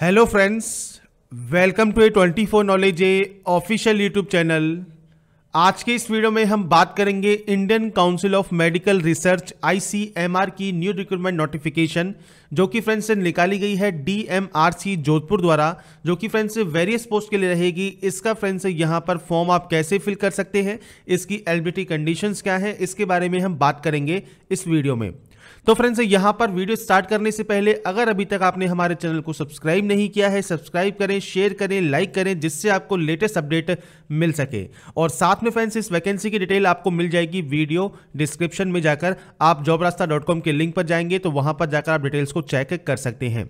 hello friends welcome to A twenty four knowledge A official YouTube channel आज के इस video में हम बात करेंगे Indian Council of Medical Research ICMR की न्यू रिक्रूटमेंट नोटिफिकेशन जो कि फ्रेंड्स से निकाली गई है डीएमआरसी जोधपुर द्वारा जो कि फ्रेंड्स से वेरियस पोस्ट के लिए रहेगी इसका फ्रेंड्स यहाँ पर फॉर्म आप कैसे फिल कर सकते हैं इसकी एलबीटी कंडीशंस क्या है इसके बारे में हम बात करेंगे इस वीडियो में तो फ्रेंड्स यहां पर वीडियो स्टार्ट करने से पहले अगर अभी तक आपने हमारे चैनल को सब्सक्राइब नहीं किया है सब्सक्राइब करें शेयर करें लाइक करें जिससे आपको लेटेस्ट अपडेट मिल सके और साथ में फ्रेंड्स इस वैकेंसी की डिटेल आपको मिल जाएगी वीडियो डिस्क्रिप्शन में जाकर आप जॉब के लिंक पर जाएंगे तो वहां पर जाकर आप डिटेल्स को चेक कर सकते हैं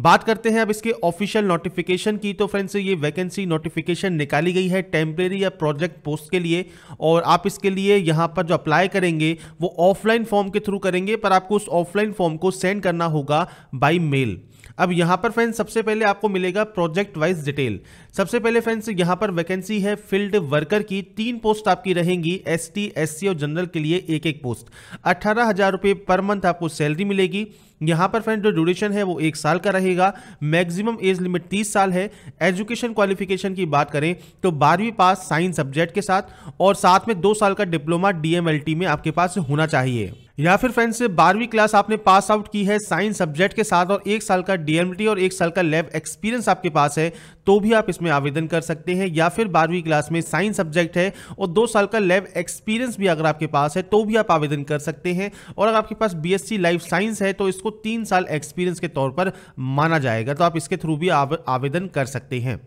बात करते हैं अब इसके ऑफिशियल नोटिफिकेशन की तो फ्रेंड्स ये वैकेंसी नोटिफिकेशन निकाली गई है टेम्प्रेरी या प्रोजेक्ट पोस्ट के लिए और आप इसके लिए यहाँ पर जो अप्लाई करेंगे वो ऑफलाइन फॉर्म के थ्रू करेंगे पर आपको उस ऑफलाइन फॉर्म को सेंड करना होगा बाई मेल अब यहाँ पर फ्रेंड्स सबसे पहले आपको मिलेगा प्रोजेक्ट वाइज डिटेल सबसे पहले फ्रेंड्स यहाँ पर वैकेंसी है फील्ड वर्कर की तीन पोस्ट आपकी रहेंगी एस टी और जनरल के लिए एक एक पोस्ट अट्ठारह हजार रुपये पर मंथ आपको सैलरी मिलेगी यहाँ पर फ्रेंड जो ड्यूरेशन है वो एक साल का रहेगा मैक्सिमम एज लिमिट तीस साल है एजुकेशन क्वालिफिकेशन की बात करें तो बारहवीं पास साइंस सब्जेक्ट के साथ और साथ में दो साल का डिप्लोमा डीएमएलटी में आपके पास होना चाहिए या फिर फ्रेंड्स बारहवीं क्लास आपने पास आउट की है साइंस सब्जेक्ट के साथ और एक साल का डीएमटी और एक साल का लैब एक्सपीरियंस आपके पास है तो भी आप इसमें आवेदन कर सकते हैं या फिर बारहवीं क्लास में साइंस सब्जेक्ट है और दो साल का लैब एक्सपीरियंस भी अगर आपके पास है तो भी आप आवेदन कर सकते हैं और अगर आपके पास बी लाइफ साइंस है तो इसको तीन साल एक्सपीरियंस के तौर पर माना जाएगा तो आप इसके थ्रू भी आवेदन कर सकते हैं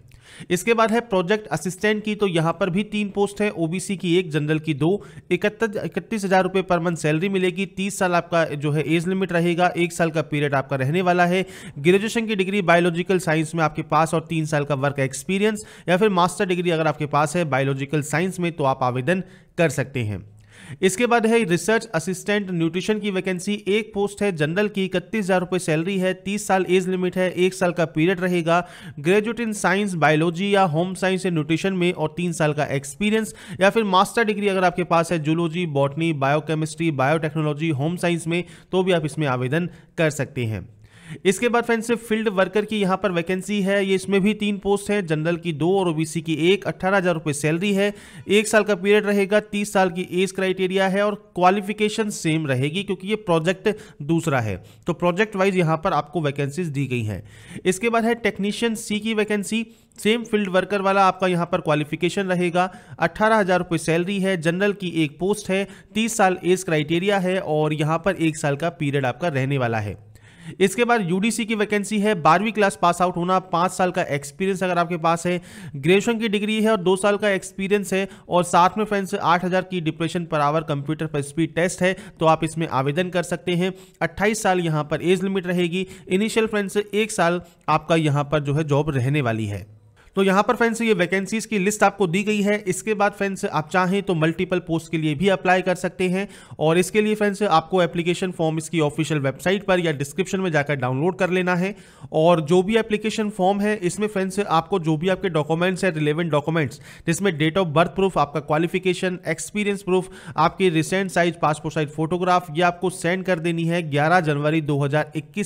इसके बाद है प्रोजेक्ट असिस्टेंट की तो यहां पर भी तीन पोस्ट है ओबीसी की एक जनरल की दो इकतीस इकतीस हज़ार रुपए पर मंथ सैलरी मिलेगी तीस साल आपका जो है एज लिमिट रहेगा एक साल का पीरियड आपका रहने वाला है ग्रेजुएशन की डिग्री बायोलॉजिकल साइंस में आपके पास और तीन साल का वर्क एक्सपीरियंस या फिर मास्टर डिग्री अगर आपके पास है बायोलॉजिकल साइंस में तो आप आवेदन कर सकते हैं इसके बाद है रिसर्च असिस्टेंट न्यूट्रिशन की वैकेंसी एक पोस्ट है जनरल की इकतीस हज़ार रुपए सैलरी है तीस साल एज लिमिट है एक साल का पीरियड रहेगा ग्रेजुएट इन साइंस बायोलॉजी या होम साइंस या न्यूट्रिशन में और तीन साल का एक्सपीरियंस या फिर मास्टर डिग्री अगर आपके पास है zoology botany biochemistry biotechnology home science में तो भी आप इसमें आवेदन कर सकते हैं इसके बाद फ्रेंड्स फील्ड वर्कर की यहाँ पर वैकेंसी है ये इसमें भी तीन पोस्ट है जनरल की दो और ओबीसी की एक अट्ठारह हज़ार रुपये सैलरी है एक साल का पीरियड रहेगा तीस साल की एज क्राइटेरिया है और क्वालिफिकेशन सेम रहेगी क्योंकि ये प्रोजेक्ट दूसरा है तो प्रोजेक्ट वाइज यहाँ पर आपको वैकेंसीज दी गई हैं इसके बाद है टेक्नीशियन सी की वैकेंसी सेम फील्ड वर्कर वाला आपका यहाँ पर क्वालिफिकेशन रहेगा अट्ठारह हज़ार रुपये सैलरी है जनरल की एक पोस्ट है तीस साल एज क्राइटेरिया है और यहाँ पर एक साल का पीरियड आपका रहने वाला है इसके बाद यूडीसी की वैकेंसी है बारहवीं क्लास पास आउट होना पांच साल का एक्सपीरियंस अगर आपके पास है ग्रेजुएशन की डिग्री है और दो साल का एक्सपीरियंस है और साथ में फ्रेंड्स आठ हज़ार की डिप्रेशन पर आवर कंप्यूटर पर स्पीड टेस्ट है तो आप इसमें आवेदन कर सकते हैं अट्ठाईस साल यहां पर एज लिमिट रहेगी इनिशियल फ्रेंड्स एक साल आपका यहां पर जो है जॉब रहने वाली है तो यहाँ पर फ्रेंड्स ये वैकेंसीज की लिस्ट आपको दी गई है इसके बाद फ्रेंड्स आप चाहें तो मल्टीपल पोस्ट के लिए भी अप्लाई कर सकते हैं और इसके लिए फ्रेंड्स आपको एप्लीकेशन फॉर्म इसकी ऑफिशियल वेबसाइट पर या डिस्क्रिप्शन में जाकर डाउनलोड कर लेना है और जो भी एप्लीकेशन फॉर्म है इसमें फ्रेंड्स आपको जो भी आपके डॉक्यूमेंट्स है रिलेवेंट डॉक्यूमेंट्स जिसमें डेट ऑफ बर्थ प्रूफ आपका क्वालिफिकेशन एक्सपीरियंस प्रूफ आपकी recent size passport size photograph ये आपको सेंड कर देनी है ग्यारह जनवरी दो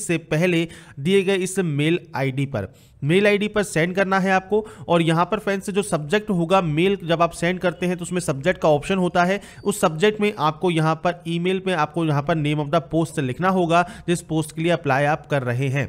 से पहले दिए गए इस मेल आई पर मेल आईडी पर सेंड करना है आपको और यहाँ पर फ्रेंड्स जो सब्जेक्ट होगा मेल जब आप सेंड करते हैं तो उसमें सब्जेक्ट का ऑप्शन होता है उस सब्जेक्ट में आपको यहाँ पर ईमेल में आपको यहाँ पर नेम ऑफ द पोस्ट लिखना होगा जिस पोस्ट के लिए अप्लाई आप कर रहे हैं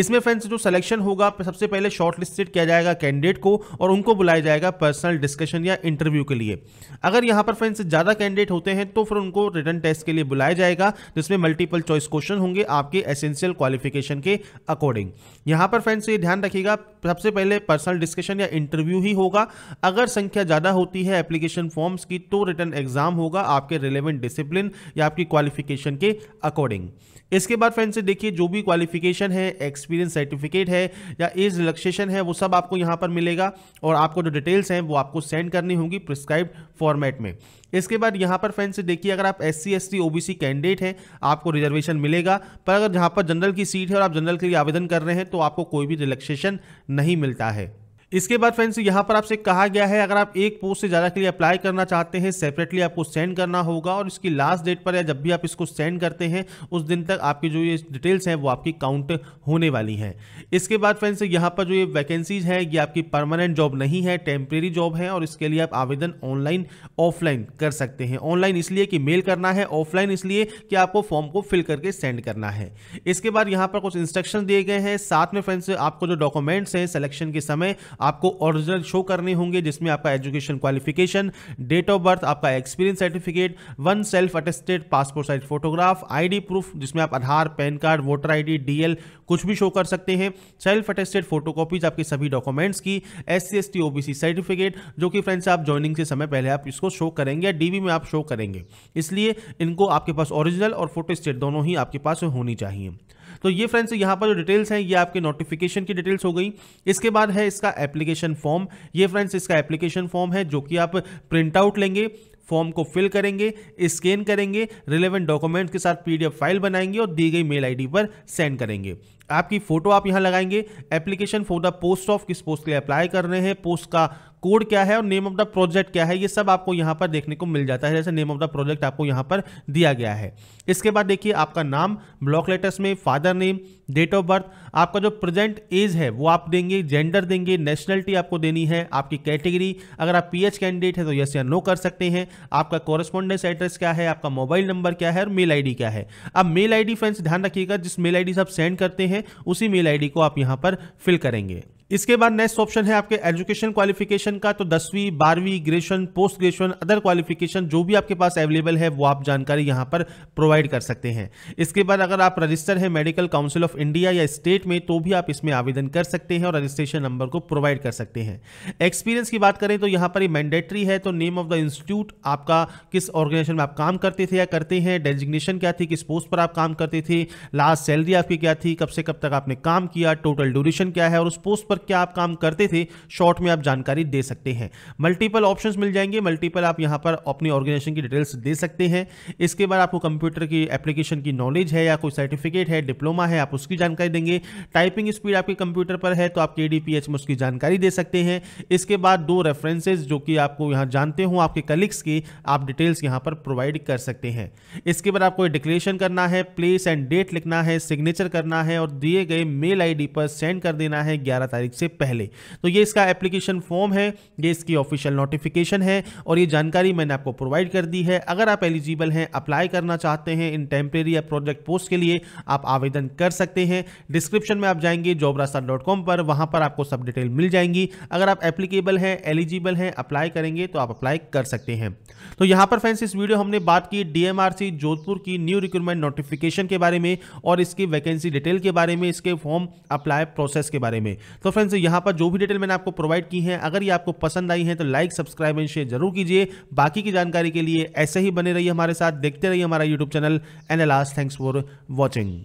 इसमें फ्रेंड्स जो सिलेक्शन होगा सबसे पहले शॉर्टलिस्टेड किया जाएगा कैंडिडेट को और उनको बुलाया जाएगा पर्सनल डिस्कशन या इंटरव्यू के लिए अगर यहाँ पर फ्रेंड्स ज़्यादा कैंडिडेट होते हैं तो फिर उनको रिटर्न टेस्ट के लिए बुलाया जाएगा जिसमें मल्टीपल चॉइस क्वेश्चन होंगे आपके एसेंशियल क्वालिफिकेशन के अकॉर्डिंग यहाँ पर फ्रेंड्स ये ध्यान रखिएगा सबसे पहले पर्सनल डिस्कशन या इंटरव्यू ही होगा अगर संख्या ज़्यादा होती है एप्लीकेशन फॉर्म्स की तो रिटर्न एग्जाम होगा आपके रिलेवेंट डिसिप्लिन या आपकी क्वालिफिकेशन के अकॉर्डिंग इसके बाद फ्रेंड्स देखिए जो भी क्वालिफिकेशन है एक्स एक्सपीरियंस सर्टिफिकेट है या एज रिलैक्सेशन है वो सब आपको यहाँ पर मिलेगा और आपको जो डिटेल्स हैं वो आपको सेंड करनी होगी प्रिस्क्राइब फॉर्मेट में इसके बाद यहाँ पर फ्रेंड्स देखिए अगर आप S C S C candidate हैं आपको रिजर्वेशन मिलेगा पर अगर जहाँ पर जनरल की सीट है और आप जनरल के लिए आवेदन कर रहे हैं तो आपको कोई भी रिलैक्सेशन नहीं मिलता है इसके बाद फ्रेंड्स यहाँ पर आपसे कहा गया है अगर आप एक पोस्ट से ज़्यादा के लिए अप्लाई करना चाहते हैं सेपरेटली आपको सेंड करना होगा और इसकी लास्ट डेट पर या जब भी आप इसको सेंड करते हैं उस दिन तक आपकी जो ये डिटेल्स हैं वो आपकी काउंट होने वाली हैं इसके बाद फ्रेंड्स यहाँ पर जो ये वैकेंसीज हैं ये आपकी परमानेंट जॉब नहीं है टेम्प्रेरी जॉब है और इसके लिए आप आवेदन ऑनलाइन ऑफलाइन कर सकते हैं ऑनलाइन इसलिए कि मेल करना है ऑफलाइन इसलिए कि आपको फॉर्म को फिल करके सेंड करना है इसके बाद यहाँ पर कुछ इंस्ट्रक्शन दिए गए हैं साथ में फ्रेंड्स आपको जो डॉक्यूमेंट्स हैं सिलेक्शन के समय आपको ओरिजिनल शो करने होंगे जिसमें आपका education qualification date of birth आपका experience certificate one self attested passport size photograph ID proof जिसमें आप Aadhaar PAN card voter ID DL कुछ भी शो कर सकते हैं सेल्फ अटेस्टेड फोटोकॉपीज आपके सभी डॉक्यूमेंट्स की S C S T OBC certificate जो कि फ्रेंड्स आप ज्वाइनिंग से समय पहले आप इसको शो करेंगे या डीवी में आप शो करेंगे इसलिए इनको आपके पास ओरिजिनल और फोटो स्टेट दोनों ही आपके पास होनी चाहिए तो ये फ्रेंड्स यहाँ पर जो डिटेल्स हैं ये आपके नोटिफिकेशन की डिटेल्स हो गई इसके बाद है इसका एप्लीकेशन फॉर्म ये फ्रेंड्स इसका एप्लीकेशन फॉर्म है जो कि आप प्रिंट आउट लेंगे फॉर्म को फिल करेंगे स्कैन करेंगे रिलेवेंट डॉक्यूमेंट्स के साथ पीडीएफ फाइल बनाएंगे और दी गई मेल आईडी पर सेंड करेंगे आपकी फोटो आप यहाँ लगाएंगे application for the post of किस पोस्ट के लिए अप्लाई कर रहे हैं पोस्ट का कोड क्या है और नेम ऑफ द प्रोजेक्ट क्या है ये सब आपको यहाँ पर देखने को मिल जाता है जैसे नेम ऑफ द प्रोजेक्ट आपको यहाँ पर दिया गया है इसके बाद देखिए आपका नाम ब्लॉक लेटर्स में father name date of birth आपका जो प्रेजेंट एज है वो आप देंगे जेंडर देंगे नेशनलिटी आपको देनी है आपकी कैटेगरी अगर आप पीएच कैंडिडेट है तो यस या नो कर सकते हैं आपका कॉरेस्पॉन्डेंस एड्रेस क्या है आपका मोबाइल नंबर क्या है और मेल आईडी क्या है अब मेल आईडी फ्रेंड्स ध्यान रखिएगा जिस मेल आईडी से आप सेंड करते हैं उसी मेल आईडी को आप यहाँ पर फिल करेंगे इसके बाद नेक्स्ट ऑप्शन है आपके एजुकेशन क्वालिफिकेशन का तो दसवीं बारहवीं graduation post graduation other qualification जो भी आपके पास अवेलेबल है वो आप जानकारी यहाँ पर प्रोवाइड कर सकते हैं इसके बाद अगर आप रजिस्टर है मेडिकल काउंसिल ऑफ इंडिया या स्टेट में तो भी आप इसमें आवेदन कर सकते हैं और रजिस्ट्रेशन नंबर को प्रोवाइड कर सकते हैं एक्सपीरियंस की बात करें तो यहां पर मैंडेटरी है तो नेम ऑफ द इंस्टीट्यूट आपका किस ऑर्गेनाइजेशन में आप काम करते थे या करते हैं डेजिग्नेशन क्या थी किस पोस्ट पर आप काम करते थे लास्ट सैलरी आपकी क्या थी कब से कब तक आपने काम किया टोटल ड्यूरेशन क्या है और उस पोस्ट पर मतलब क्या आप काम करते थे शॉर्ट में आप जानकारी दे सकते हैं मल्टीपल ऑप्शन मिल जाएंगे मल्टीपल आप यहां पर अपनी ऑर्गेनाइजेशन की डिटेल्स दे सकते हैं इसके बाद आपको कंप्यूटर की एप्लीकेशन की नॉलेज है या कोई सर्टिफिकेट है डिप्लोमा है आप उसकी जानकारी देंगे टाइपिंग स्पीड आपके कंप्यूटर पर है तो आप के में उसकी जानकारी दे सकते हैं इसके बाद दो रेफरेंसेज जो कि आपको यहाँ जानते हो आपके कलिग्स की आप डिटेल्स यहाँ पर प्रोवाइड कर सकते हैं इसके बाद आपको डिक्लेरेशन करना है प्लेस एंड डेट लिखना है सिग्नेचर करना है और दिए गए मेल आईडी पर सेंड कर देना है 11 तारीख तारीख से पहले तो ये इसका एप्लीकेशन फॉर्म है ये इसकी ऑफिशियल नोटिफिकेशन है और ये जानकारी मैंने आपको प्रोवाइड कर दी है अगर आप एलिजिबल हैं अप्लाई करना चाहते हैं इन टेम्प्रेरी या प्रोजेक्ट पोस्ट के लिए आप आवेदन कर सकते हैं डिस्क्रिप्शन में आप जाएंगे जॉबरास्ता पर वहाँ पर आपको सब डिटेल मिल जाएंगी अगर आप एप्लीकेबल हैं एलिजिबल हैं अप्लाई करेंगे तो आप अप्लाई कर सकते हैं तो यहाँ पर फ्रेंड्स इस वीडियो हमने बात की डीएमआरसी जोधपुर की न्यू रिक्रूटमेंट नोटिफिकेशन के बारे में और इसकी वैकेंसी डिटेल के बारे में इसके फॉर्म अप्लाई प्रोसेस के बारे में तो फ्रेंड्स फ्रेंड्स यहाँ पर जो भी डिटेल मैंने आपको प्रोवाइड की है अगर ये आपको पसंद आई है तो लाइक सब्सक्राइब एंड शेयर जरूर कीजिए बाकी की जानकारी के लिए ऐसे ही बने रहिए हमारे साथ देखते रहिए हमारा YouTube channel and last thanks for watching